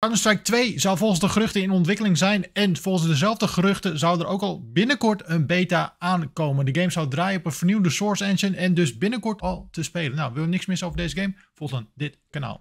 Counter-Strike 2 zou volgens de geruchten in ontwikkeling zijn en volgens dezelfde geruchten zou er ook al binnenkort een beta aankomen. De game zou draaien op een vernieuwde Source Engine en dus binnenkort al te spelen. Nou, wil je niks missen over deze game? Volg dan dit kanaal.